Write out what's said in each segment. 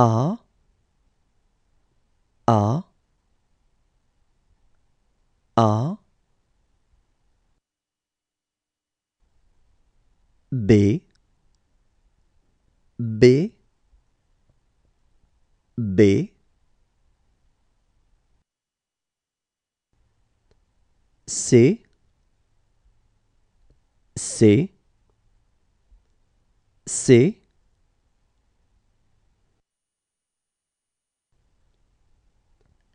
A A A B B B C C C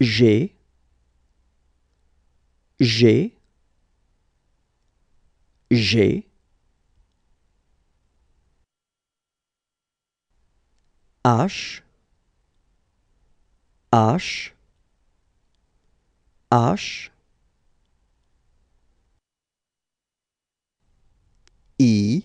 G G G H H H I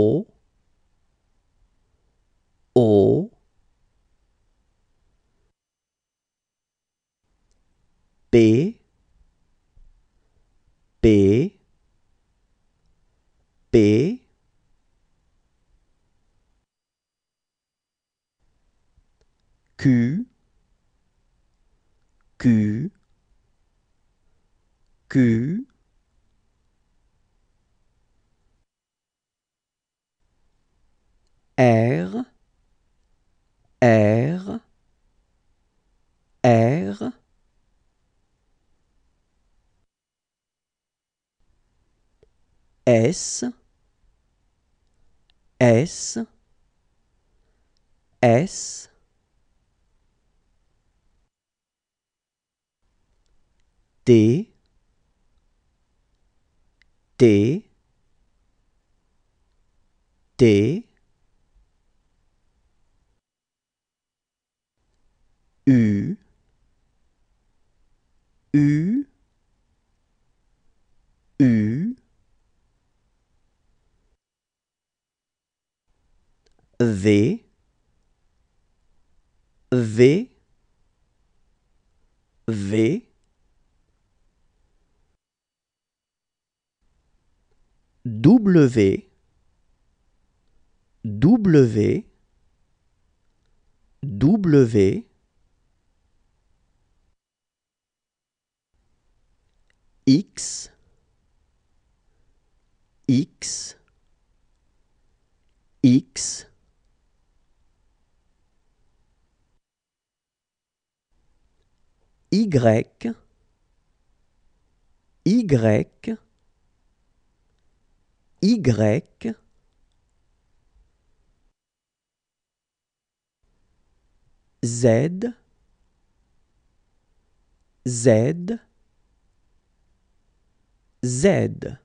B B B Q Q Q R R S, S, S, D, D, D, V V V W W W X X X Y, Y, Y, Z, Z, Z.